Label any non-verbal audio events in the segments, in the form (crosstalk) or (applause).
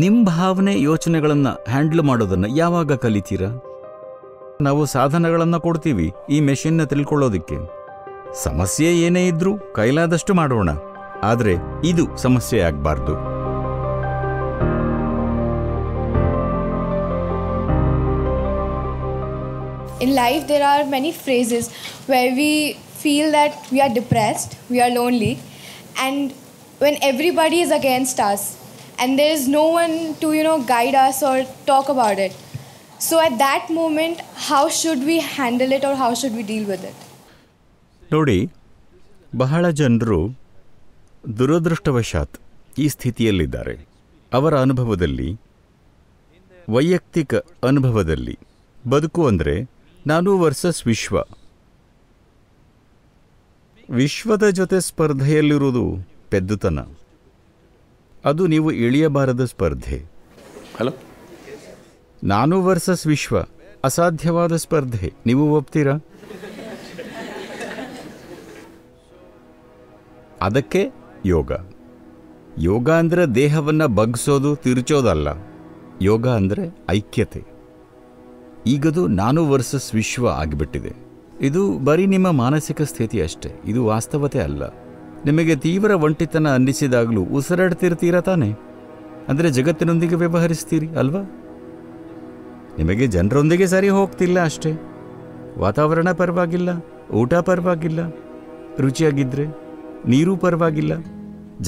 ನಿಮ್ಮ ಭಾವನೆ ಯೋಚನೆಗಳನ್ನು ಹ್ಯಾಂಡಲ್ ಮಾಡೋದನ್ನು ಯಾವಾಗ ಕಲಿತೀರಾ ನಾವು ಸಾಧನಗಳನ್ನು ಕೊಡ್ತೀವಿ ಈ ಮೆಷಿನ್ನ ತಿಳ್ಕೊಳ್ಳೋದಕ್ಕೆ ಸಮಸ್ಯೆ ಏನೇ ಇದ್ರೂ ಕೈಲಾದಷ್ಟು ಮಾಡೋಣ ಆದರೆ ಇದು ಸಮಸ್ಯೆ ಆಗಬಾರ್ದು In life, there are many phrases where we feel that we are depressed, we are lonely, and when everybody is against us, and there is no one to you know guide us or talk about it so at that moment how should we handle it or how should we deal with it ನೋಡಿ ಬಹಳ ಜನರು ದುರದೃಷ್ಟವಶಾತ್ ಈ ಸ್ಥಿತಿಯಲ್ಲಿದ್ದಾರೆ ಅವರ ಅನುಭವದಲ್ಲಿ ವೈಯಕ್ತಿಕ ಅನುಭವದಲ್ಲಿ ಬದುಕು ಅಂದರೆ ನಾನು ವರ್ಸಸ್ ವಿಶ್ವ ವಿಶ್ವದ ಜೊತೆ ಸ್ಪರ್ಧೆಯಲ್ಲಿರುವುದು ಪೆದ್ದುತನ ಅದು ನೀವು ಇಳಿಯಬಾರದ ಸ್ಪರ್ಧೆ ಹಲೋ ನಾನು ವರ್ಸಸ್ ವಿಶ್ವ ಅಸಾಧ್ಯವಾದ ಸ್ಪರ್ಧೆ ನೀವು ಒಪ್ತೀರಾ ಅದಕ್ಕೆ ಯೋಗ ಯೋಗ ಅಂದರೆ ದೇಹವನ್ನು ಬಗ್ಸೋದು ತಿರುಚೋದಲ್ಲ ಯೋಗ ಅಂದರೆ ಐಕ್ಯತೆ ಈಗದು ನಾನು ವರ್ಸಸ್ ವಿಶ್ವ ಆಗಿಬಿಟ್ಟಿದೆ ಇದು ಬರೀ ನಿಮ್ಮ ಮಾನಸಿಕ ಸ್ಥಿತಿ ಅಷ್ಟೇ ಇದು ವಾಸ್ತವತೆ ಅಲ್ಲ ನಿಮಗೆ ತೀವ್ರ ಒಂಟಿತನ ಅನ್ನಿಸಿದಾಗಲೂ ಉಸಿರಾಡ್ತಿರ್ತೀರಾ ತಾನೆ ಅಂದರೆ ಜಗತ್ತಿನೊಂದಿಗೆ ವ್ಯವಹರಿಸ್ತೀರಿ ಅಲ್ವಾ ನಿಮಗೆ ಜನರೊಂದಿಗೆ ಸರಿ ಹೋಗ್ತಿಲ್ಲ ಅಷ್ಟೇ ವಾತಾವರಣ ಪರವಾಗಿಲ್ಲ ಊಟ ಪರವಾಗಿಲ್ಲ ರುಚಿಯಾಗಿದ್ದರೆ ನೀರು ಪರವಾಗಿಲ್ಲ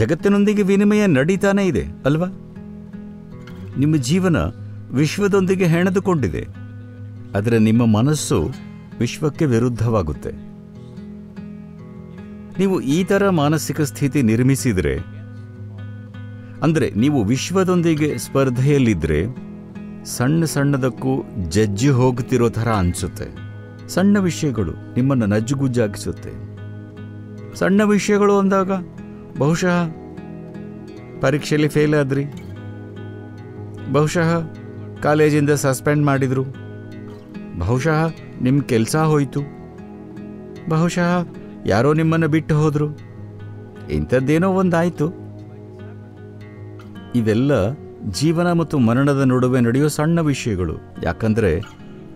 ಜಗತ್ತಿನೊಂದಿಗೆ ವಿನಿಮಯ ನಡೀತಾನೇ ಇದೆ ಅಲ್ವಾ ನಿಮ್ಮ ಜೀವನ ವಿಶ್ವದೊಂದಿಗೆ ಹೆಣೆದುಕೊಂಡಿದೆ ಆದರೆ ನಿಮ್ಮ ಮನಸ್ಸು ವಿಶ್ವಕ್ಕೆ ವಿರುದ್ಧವಾಗುತ್ತೆ ನೀವು ಈ ಥರ ಮಾನಸಿಕ ಸ್ಥಿತಿ ನಿರ್ಮಿಸಿದರೆ ಅಂದರೆ ನೀವು ವಿಶ್ವದೊಂದಿಗೆ ಸ್ಪರ್ಧೆಯಲ್ಲಿದ್ದರೆ ಸಣ್ಣ ಸಣ್ಣದಕ್ಕೂ ಜಜ್ಜಿ ಹೋಗ್ತಿರೋ ಥರ ಅನಿಸುತ್ತೆ ಸಣ್ಣ ವಿಷಯಗಳು ನಿಮ್ಮನ್ನು ನಜ್ಜುಗುಜ್ಜಾಗಿಸುತ್ತೆ ಸಣ್ಣ ವಿಷಯಗಳು ಅಂದಾಗ ಬಹುಶಃ ಪರೀಕ್ಷೆಯಲ್ಲಿ ಫೇಲ್ ಆದ್ರಿ ಬಹುಶಃ ಕಾಲೇಜಿಂದ ಸಸ್ಪೆಂಡ್ ಮಾಡಿದರು ಬಹುಶಃ ನಿಮ್ಮ ಕೆಲಸ ಹೋಯಿತು ಬಹುಶಃ ಯಾರೋ ನಿಮ್ಮನ್ನು ಬಿಟ್ಟು ಹೋದರು ಇಂಥದ್ದೇನೋ ಒಂದಾಯಿತು ಇವೆಲ್ಲ ಜೀವನ ಮತ್ತು ಮರಣದ ನಡುವೆ ನಡೆಯೋ ಸಣ್ಣ ವಿಷಯಗಳು ಯಾಕಂದರೆ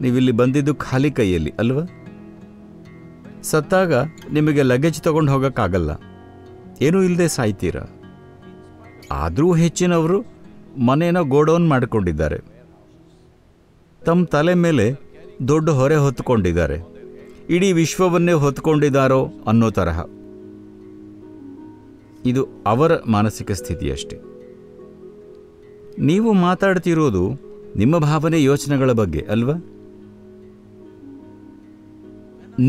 ನೀವಿಲ್ಲಿ ಬಂದಿದ್ದು ಖಾಲಿ ಕೈಯಲ್ಲಿ ಅಲ್ವಾ ಸತ್ತಾಗ ನಿಮಗೆ ಲಗೇಜ್ ತಗೊಂಡು ಹೋಗೋಕ್ಕಾಗಲ್ಲ ಏನೂ ಇಲ್ಲದೆ ಸಾಯ್ತೀರ ಆದರೂ ಹೆಚ್ಚಿನವರು ಮನೇನ ಗೋಡೌನ್ ಮಾಡಿಕೊಂಡಿದ್ದಾರೆ ತಮ್ಮ ತಲೆ ಮೇಲೆ ದೊಡ್ಡ ಹೊರೆ ಹೊತ್ತುಕೊಂಡಿದ್ದಾರೆ ಇಡೀ ವಿಶ್ವವನ್ನೇ ಹೊತ್ಕೊಂಡಿದ್ದಾರೋ ಅನ್ನೋ ತರಹ ಇದು ಅವರ ಮಾನಸಿಕ ಸ್ಥಿತಿಯಷ್ಟೆ ನೀವು ಮಾತಾಡ್ತಿರೋದು ನಿಮ್ಮ ಭಾವನೆ ಯೋಚನೆಗಳ ಬಗ್ಗೆ ಅಲ್ವಾ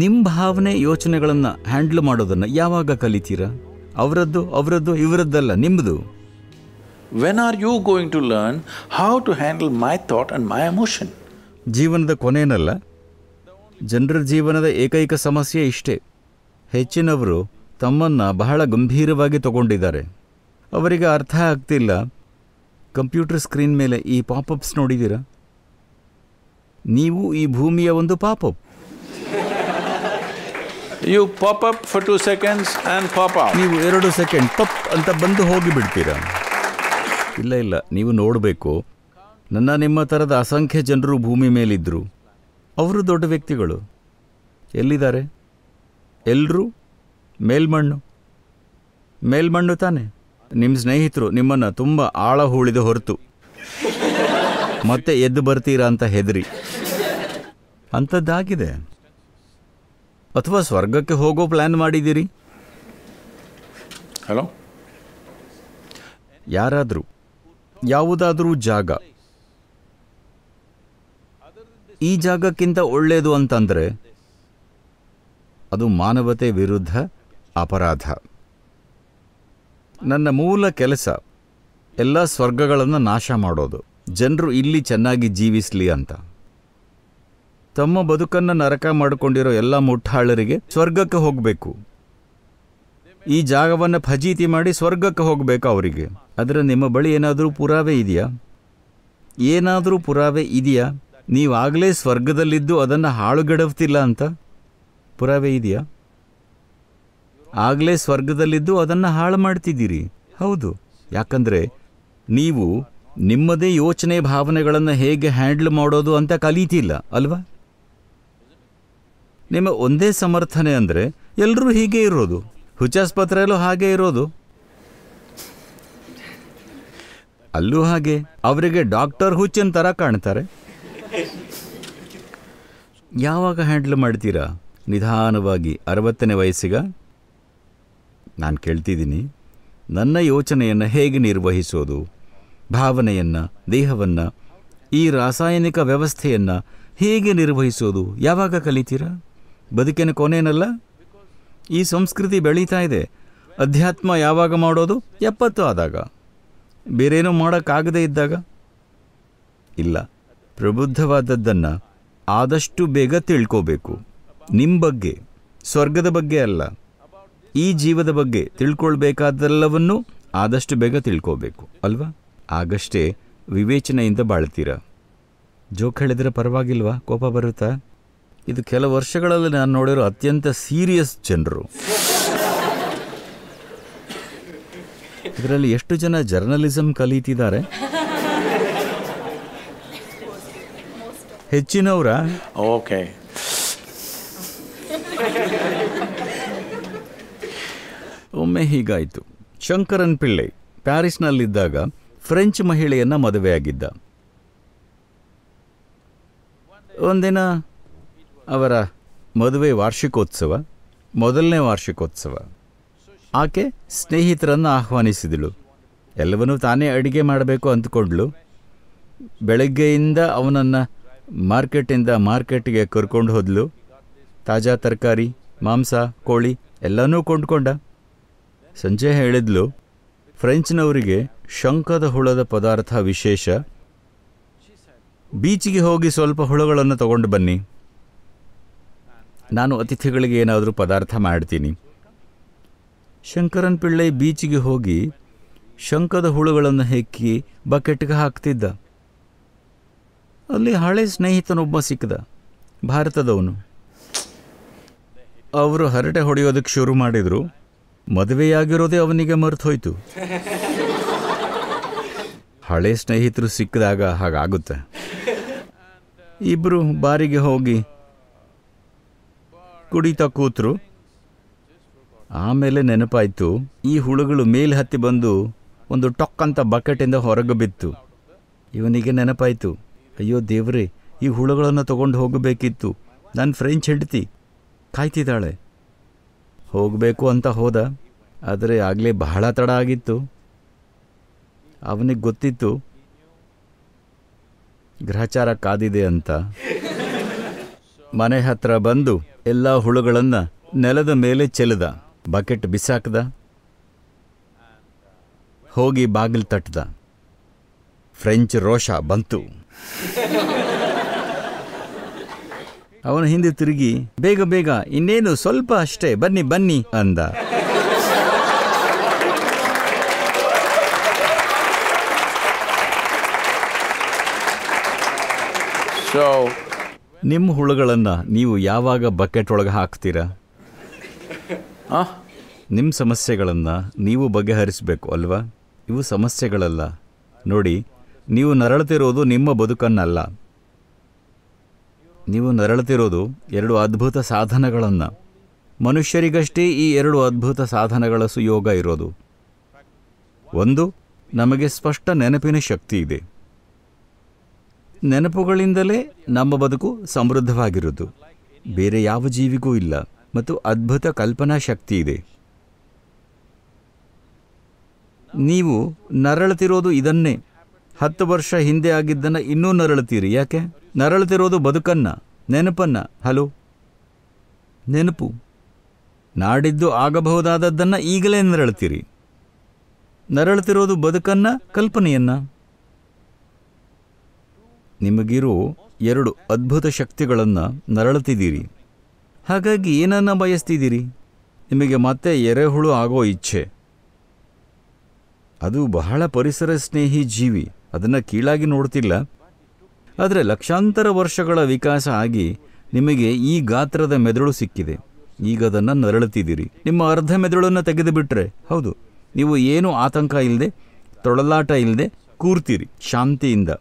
ನಿಮ್ಮ ಭಾವನೆ ಯೋಚನೆಗಳನ್ನು ಹ್ಯಾಂಡಲ್ ಮಾಡೋದನ್ನು ಯಾವಾಗ ಕಲಿತೀರಾ ಅವರದ್ದು ಅವರದ್ದು ಇವರದ್ದಲ್ಲ ನಿಮ್ಮದು when are you going to learn how to handle my thought and my emotion ಜೀವನದ ಕೊನೆಯಲ್ಲ ಜನರ ಜೀವನದ ಏಕೈಕ ಸಮಸ್ಯೆ ಇಷ್ಟೇ ಹೆಚ್ಚಿನವರು ತಮ್ಮನ್ನು ಬಹಳ ಗಂಭೀರವಾಗಿ ತಗೊಂಡಿದ್ದಾರೆ ಅವರಿಗೆ ಅರ್ಥ ಆಗ್ತಿಲ್ಲ ಕಂಪ್ಯೂಟರ್ ಸ್ಕ್ರೀನ್ ಮೇಲೆ ಈ ಪಾಪಪ್ಸ್ ನೋಡಿದ್ದೀರಾ ನೀವು ಈ ಭೂಮಿಯ ಒಂದು pop up you up for two seconds and ಪಾಪ ನೀವು ಎರಡು ಸೆಕೆಂಡ್ ಪಪ್ ಅಂತ ಬಂದು ಹೋಗಿ ಇಲ್ಲ ಇಲ್ಲ ನೀವು ನೋಡಬೇಕು ನನ್ನ ನಿಮ್ಮ ಥರದ ಅಸಂಖ್ಯ ಜನರು ಭೂಮಿ ಮೇಲಿದ್ದರು ಅವರು ದೊಡ್ಡ ವ್ಯಕ್ತಿಗಳು ಎಲ್ಲಿದ್ದಾರೆ ಎಲ್ಲರೂ ಮೇಲ್ಮಣ್ಣು ಮೇಲ್ಮಣ್ಣು ತಾನೆ ನಿಮ್ಮ ಸ್ನೇಹಿತರು ನಿಮ್ಮನ್ನು ತುಂಬ ಆಳ ಹೂಳಿದ ಹೊರತು ಮತ್ತೆ ಎದ್ದು ಬರ್ತೀರಾ ಅಂತ ಹೆದರಿ ಅಂಥದ್ದಾಗಿದೆ ಅಥವಾ ಸ್ವರ್ಗಕ್ಕೆ ಹೋಗೋ ಪ್ಲ್ಯಾನ್ ಮಾಡಿದ್ದೀರಿ ಹಲೋ ಯಾರಾದರೂ ಯಾವುದಾದರೂ ಜಾಗ ಈ ಜಾಗಕ್ಕಿಂತ ಒಳ್ಳೆಯದು ಅಂತಂದರೆ ಅದು ಮಾನವತೆ ವಿರುದ್ಧ ಅಪರಾಧ ನನ್ನ ಮೂಲ ಕೆಲಸ ಎಲ್ಲ ಸ್ವರ್ಗಗಳನ್ನು ನಾಶ ಮಾಡೋದು ಜನರು ಇಲ್ಲಿ ಚೆನ್ನಾಗಿ ಜೀವಿಸಲಿ ಅಂತ ತಮ್ಮ ಬದುಕನ್ನು ನರಕ ಮಾಡಿಕೊಂಡಿರೋ ಎಲ್ಲ ಮುಟ್ಟಾಳರಿಗೆ ಸ್ವರ್ಗಕ್ಕೆ ಹೋಗಬೇಕು ಈ ಜಾಗವನ್ನು ಫಜೀತಿ ಮಾಡಿ ಸ್ವರ್ಗಕ್ಕೆ ಹೋಗಬೇಕು ಅವರಿಗೆ ಆದರೆ ನಿಮ್ಮ ಬಳಿ ಏನಾದರೂ ಪುರಾವೆ ಇದೆಯಾ ಏನಾದರೂ ಪುರಾವೆ ಇದೆಯಾ ನೀವಾಗಲೇ ಸ್ವರ್ಗದಲ್ಲಿದ್ದು ಅದನ್ನು ಹಾಳುಗೆಡವ್ತಿಲ್ಲ ಅಂತ ಪುರಾವೆ ಇದೆಯಾ ಆಗಲೇ ಸ್ವರ್ಗದಲ್ಲಿದ್ದು ಅದನ್ನು ಹಾಳು ಮಾಡ್ತಿದ್ದೀರಿ ಹೌದು ಯಾಕಂದರೆ ನೀವು ನಿಮ್ಮದೇ ಯೋಚನೆ ಭಾವನೆಗಳನ್ನು ಹೇಗೆ ಹ್ಯಾಂಡ್ಲ್ ಮಾಡೋದು ಅಂತ ಕಲೀತಿಲ್ಲ ಅಲ್ವಾ ನಿಮ್ಮ ಒಂದೇ ಸಮರ್ಥನೆ ಅಂದರೆ ಎಲ್ಲರೂ ಹೀಗೆ ಇರೋದು ಹುಚಾಸ್ಪತ್ರೆಯಲ್ಲೂ ಹಾಗೆ ಇರೋದು ಅಲ್ಲೂ ಹಾಗೆ ಅವರಿಗೆ ಡಾಕ್ಟರ್ ಹುಚ್ಚಿನ ಥರ ಕಾಣ್ತಾರೆ ಯಾವಾಗ ಹ್ಯಾಂಡಲ್ ಮಾಡ್ತೀರಾ ನಿಧಾನವಾಗಿ ಅರವತ್ತನೇ ವಯಸ್ಸಿಗ ನಾನು ಕೇಳ್ತಿದ್ದೀನಿ ನನ್ನ ಯೋಚನೆಯನ್ನು ಹೇಗೆ ನಿರ್ವಹಿಸೋದು ಭಾವನೆಯನ್ನು ದೇಹವನ್ನು ಈ ರಾಸಾಯನಿಕ ವ್ಯವಸ್ಥೆಯನ್ನು ಹೇಗೆ ನಿರ್ವಹಿಸೋದು ಯಾವಾಗ ಕಲಿತೀರಾ ಬದುಕಿನ ಕೊನೇನಲ್ಲ ಈ ಸಂಸ್ಕೃತಿ ಬೆಳೀತಾ ಇದೆ ಅಧ್ಯಾತ್ಮ ಯಾವಾಗ ಮಾಡೋದು ಎಪ್ಪತ್ತು ಆದಾಗ ಬೇರೇನೂ ಮಾಡೋಕ್ಕಾಗದೇ ಇದ್ದಾಗ ಇಲ್ಲ ಪ್ರಬುದ್ಧವಾದದ್ದನ್ನು ಆದಷ್ಟು ಬೇಗ ತಿಳ್ಕೋಬೇಕು ನಿಮ್ಮ ಬಗ್ಗೆ ಸ್ವರ್ಗದ ಬಗ್ಗೆ ಅಲ್ಲ ಈ ಜೀವದ ಬಗ್ಗೆ ತಿಳ್ಕೊಳ್ಬೇಕಾದೆಲ್ಲವನ್ನು ಆದಷ್ಟು ಬೇಗ ತಿಳ್ಕೋಬೇಕು ಅಲ್ವಾ ಆಗಷ್ಟೇ ವಿವೇಚನೆಯಿಂದ ಬಾಳ್ತೀರ ಜೋಕ್ ಹೇಳಿದರೆ ಪರವಾಗಿಲ್ವಾ ಕೋಪ ಬರುತ್ತಾ ಇದು ಕೆಲವು ವರ್ಷಗಳಲ್ಲಿ ನಾನು ನೋಡಿರೋ ಅತ್ಯಂತ ಸೀರಿಯಸ್ ಜನರು ಇದರಲ್ಲಿ ಎಷ್ಟು ಜನ ಜರ್ನಲಿಸಮ್ ಕಲಿತಿದ್ದಾರೆ ಹೆಚ್ಚಿನವರ ಓಕೆ ಒಮ್ಮೆ ಹೀಗಾಯಿತು ಶಂಕರನ್ ಪಿಳ್ಳೆ ಪ್ಯಾರಿಸ್ನಲ್ಲಿದ್ದಾಗ ಫ್ರೆಂಚ್ ಮಹಿಳೆಯನ್ನು ಮದುವೆಯಾಗಿದ್ದ ಒಂದಿನ ಅವರ ಮದುವೆ ವಾರ್ಷಿಕೋತ್ಸವ ಮೊದಲನೇ ವಾರ್ಷಿಕೋತ್ಸವ ಆಕೆ ಸ್ನೇಹಿತರನ್ನು ಆಹ್ವಾನಿಸಿದಳು ಎಲ್ಲವನ್ನೂ ತಾನೇ ಅಡುಗೆ ಮಾಡಬೇಕು ಅಂದ್ಕೊಂಡ್ಳು ಬೆಳಗ್ಗೆಯಿಂದ ಅವನನ್ನು ಮಾರ್ಕೆಟಿಂದ ಮಾರ್ಕೆಟ್ಗೆ ಕರ್ಕೊಂಡು ಹೋದ್ಲು ತಾಜಾ ತರಕಾರಿ ಮಾಂಸ ಕೋಳಿ ಎಲ್ಲನೂ ಕೊಂಡ್ಕೊಂಡ ಸಂಜೆ ಹೇಳಿದ್ಲು ಫ್ರೆಂಚ್ನವರಿಗೆ ಶಂಕದ ಹುಳದ ಪದಾರ್ಥ ವಿಶೇಷ ಬೀಚಿಗೆ ಹೋಗಿ ಸ್ವಲ್ಪ ಹುಳುಗಳನ್ನು ತಗೊಂಡು ಬನ್ನಿ ನಾನು ಅತಿಥಿಗಳಿಗೆ ಏನಾದರೂ ಪದಾರ್ಥ ಮಾಡ್ತೀನಿ ಶಂಕರನ್ ಪಿಳ್ಳೈ ಬೀಚಿಗೆ ಹೋಗಿ ಶಂಕದ ಹುಳುಗಳನ್ನು ಹೆಕ್ಕಿ ಬಕೆಟ್ಗೆ ಹಾಕ್ತಿದ್ದ ಅಲ್ಲಿ ಹಳೆ ಸ್ನೇಹಿತನೊಬ್ಬ ಸಿಕ್ಕದ ಭಾರತದವನು ಅವರು ಹರಟೆ ಹೊಡೆಯೋದಕ್ಕೆ ಶುರು ಮಾಡಿದರು ಮದುವೆಯಾಗಿರೋದೇ ಅವನಿಗೆ ಮರೆತು ಹೋಯ್ತು ಹಳೆ ಸ್ನೇಹಿತರು ಸಿಕ್ಕಿದಾಗ ಹಾಗಾಗುತ್ತೆ ಇಬ್ಬರು ಬಾರಿಗೆ ಹೋಗಿ ಕುಡಿತಾ ಕೂತರು ಆಮೇಲೆ ನೆನಪಾಯಿತು ಈ ಹುಳುಗಳು ಮೇಲೆ ಹತ್ತಿ ಬಂದು ಒಂದು ಟೊಕ್ಕಂತ ಬಕೆಟಿಂದ ಹೊರಗೆ ಬಿತ್ತು ಇವನಿಗೆ ನೆನಪಾಯಿತು ಅಯ್ಯೋ ದೇವ್ರಿ ಈ ಹುಳುಗಳನ್ನು ತಗೊಂಡು ಹೋಗಬೇಕಿತ್ತು ನನ್ನ ಫ್ರೆಂಚ್ ಹೆಂಡತಿ ಕಾಯ್ತಿದ್ದಾಳೆ ಹೋಗಬೇಕು ಅಂತ ಹೋದ ಆದರೆ ಆಗಲೇ ಬಹಳ ತಡ ಆಗಿತ್ತು ಅವನಿಗೆ ಗೊತ್ತಿತ್ತು ಗ್ರಹಚಾರ ಕಾದಿದೆ ಅಂತ ಮನೆ ಹತ್ರ ಬಂದು ಎಲ್ಲ ಹುಳುಗಳನ್ನು ನೆಲದ ಮೇಲೆ ಚೆಲ್ಲದ ಬಕೆಟ್ ಬಿಸಾಕ್ದ ಹೋಗಿ ಬಾಗಿಲು ತಟ್ಟದ ಫ್ರೆಂಚ್ ರೋಷ ಬಂತು (laughs) ಅವನು ಹಿಂದೆ ತಿರುಗಿ ಬೇಗ ಬೇಗ ಇನ್ನೇನು ಸ್ವಲ್ಪ ಅಷ್ಟೇ ಬನ್ನಿ ಬನ್ನಿ ಅಂದ (laughs) ನಿಮ್ಮ ಹುಳುಗಳನ್ನು ನೀವು ಯಾವಾಗ ಬಕೆಟ್ ಒಳಗೆ ಹಾಕ್ತೀರಾ ನಿಮ್ಮ ಸಮಸ್ಯೆಗಳನ್ನು ನೀವು ಬಗೆಹರಿಸಬೇಕು ಅಲ್ವಾ ಇವು ಸಮಸ್ಯೆಗಳಲ್ಲ ನೋಡಿ ನೀವು ನರಳುತ್ತಿರೋದು ನಿಮ್ಮ ಬದುಕನ್ನಲ್ಲ ನೀವು ನರಳುತ್ತಿರೋದು ಎರಡು ಅದ್ಭುತ ಸಾಧನಗಳನ್ನು ಮನುಷ್ಯರಿಗಷ್ಟೇ ಈ ಎರಡು ಅದ್ಭುತ ಸಾಧನಗಳ ಸುಯೋಗ ಇರೋದು ಒಂದು ನಮಗೆ ಸ್ಪಷ್ಟ ನೆನಪಿನ ಶಕ್ತಿ ಇದೆ ನೆನಪುಗಳಿಂದಲೇ ನಮ್ಮ ಬದುಕು ಸಮೃದ್ಧವಾಗಿರುವುದು ಬೇರೆ ಯಾವ ಜೀವಿಗೂ ಇಲ್ಲ ಮತ್ತು ಅದ್ಭುತ ಕಲ್ಪನಾ ಶಕ್ತಿ ಇದೆ ನೀವು ನರಳುತ್ತಿರೋದು ಇದನ್ನೇ ಹತ್ತು ವರ್ಷ ಹಿಂದೆ ಆಗಿದ್ದನ್ನು ಇನ್ನೂ ನರಳುತ್ತೀರಿ ಯಾಕೆ ನರಳುತ್ತಿರೋದು ಬದುಕನ್ನ ನೆನಪನ್ನ ಹಲೋ ನೆನಪು ನಾಡಿದ್ದು ಆಗಬಹುದಾದದ್ದನ್ನು ಈಗಲೇ ನರಳುತ್ತೀರಿ ನರಳುತ್ತಿರೋದು ಬದುಕನ್ನ ಕಲ್ಪನೆಯನ್ನ ನಿಮಗಿರೋ ಎರಡು ಅದ್ಭುತ ಶಕ್ತಿಗಳನ್ನು ನರಳುತ್ತಿದ್ದೀರಿ ಹಾಗಾಗಿ ಏನನ್ನು ಬಯಸ್ತಿದ್ದೀರಿ ನಿಮಗೆ ಮತ್ತೆ ಎರೆಹುಳು ಆಗೋ ಇಚ್ಛೆ ಅದು ಬಹಳ ಪರಿಸರ ಸ್ನೇಹಿ ಜೀವಿ ಅದನ್ನು ಕೀಳಾಗಿ ನೋಡ್ತಿಲ್ಲ ಆದರೆ ಲಕ್ಷಾಂತರ ವರ್ಷಗಳ ವಿಕಾಸ ಆಗಿ ನಿಮಗೆ ಈ ಗಾತ್ರದ ಮೆದುಳು ಸಿಕ್ಕಿದೆ ಈಗ ಅದನ್ನು ನರಳುತ್ತಿದ್ದೀರಿ ನಿಮ್ಮ ಅರ್ಧ ಮೆದುಳನ್ನು ತೆಗೆದು ಬಿಟ್ಟರೆ ಹೌದು ನೀವು ಏನು ಆತಂಕ ಇಲ್ಲದೆ ತೊಳಲಾಟ ಇಲ್ಲದೆ ಕೂರ್ತೀರಿ ಶಾಂತಿಯಿಂದ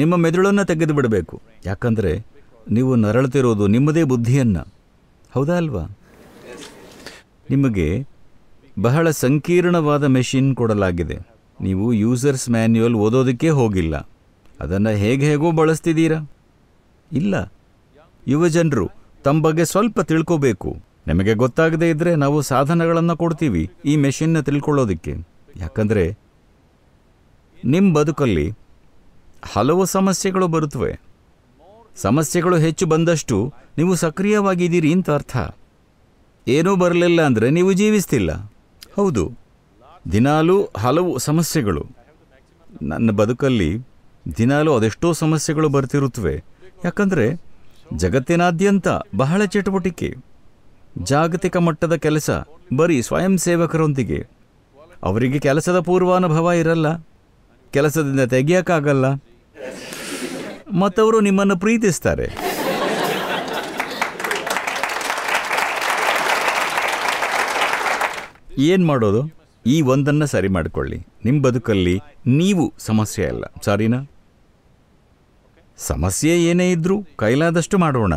ನಿಮ್ಮ ಮೆದುಳನ್ನು ತೆಗೆದು ಬಿಡಬೇಕು ಯಾಕಂದರೆ ನೀವು ನರಳುತ್ತಿರೋದು ನಿಮ್ಮದೇ ಬುದ್ಧಿಯನ್ನು ಹೌದಾ ಅಲ್ವಾ ನಿಮಗೆ ಬಹಳ ಸಂಕೀರ್ಣವಾದ ಮೆಷಿನ್ ಕೊಡಲಾಗಿದೆ ನೀವು ಯೂಸರ್ಸ್ ಮ್ಯಾನ್ಯುಯಲ್ ಓದೋದಕ್ಕೆ ಹೋಗಿಲ್ಲ ಅದನ್ನು ಹೇಗೆ ಹೇಗೋ ಬಳಸ್ತಿದ್ದೀರಾ ಇಲ್ಲ ಯುವಜನರು ತಮ್ಮ ಬಗ್ಗೆ ಸ್ವಲ್ಪ ತಿಳ್ಕೋಬೇಕು ನಿಮಗೆ ಗೊತ್ತಾಗದೇ ಇದ್ದರೆ ನಾವು ಸಾಧನಗಳನ್ನು ಕೊಡ್ತೀವಿ ಈ ಮೆಷಿನ್ನ ತಿಳ್ಕೊಳ್ಳೋದಕ್ಕೆ ಯಾಕಂದರೆ ನಿಮ್ಮ ಬದುಕಲ್ಲಿ ಹಲವು ಸಮಸ್ಯೆಗಳು ಬರುತ್ತವೆ ಸಮಸ್ಯೆಗಳು ಹೆಚ್ಚು ಬಂದಷ್ಟು ನೀವು ಸಕ್ರಿಯವಾಗಿದ್ದೀರಿ ಅಂತ ಅರ್ಥ ಏನೂ ಬರಲಿಲ್ಲ ಅಂದರೆ ನೀವು ಜೀವಿಸ್ತಿಲ್ಲ ಹೌದು ದಿನಾಲೂ ಹಲವು ಸಮಸ್ಯೆಗಳು ನನ್ನ ಬದುಕಲ್ಲಿ ದಿನಾಲೂ ಅದೆಷ್ಟೋ ಸಮಸ್ಯೆಗಳು ಬರ್ತಿರುತ್ತವೆ ಯಾಕಂದರೆ ಜಗತ್ತಿನಾದ್ಯಂತ ಬಹಳ ಚಟುವಟಿಕೆ ಜಾಗತಿಕ ಮಟ್ಟದ ಕೆಲಸ ಬರೀ ಸ್ವಯಂ ಸೇವಕರೊಂದಿಗೆ ಅವರಿಗೆ ಕೆಲಸದ ಪೂರ್ವಾನುಭವ ಇರಲ್ಲ ಕೆಲಸದಿಂದ ತೆಗೆಯೋಕ್ಕಾಗಲ್ಲ ಮತ್ತವರು ನಿಮ್ಮನ್ನು ಪ್ರೀತಿಸ್ತಾರೆ ಏನ್ ಮಾಡೋದು ಈ ಒಂದನ್ನ ಸರಿ ಮಾಡಿಕೊಳ್ಳಿ ನಿಮ್ ಬದುಕಲ್ಲಿ ನೀವು ಸಮಸ್ಯೆ ಅಲ್ಲ ಸಾರಿನಾ ಸಮಸ್ಯೆ ಏನೇ ಇದ್ರೂ ಕೈಲಾದಷ್ಟು ಮಾಡೋಣ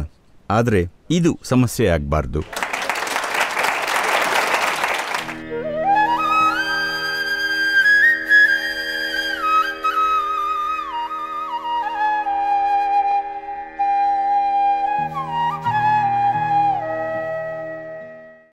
ಆದರೆ ಇದು ಸಮಸ್ಯೆ ಆಗ್ಬಾರ್ದು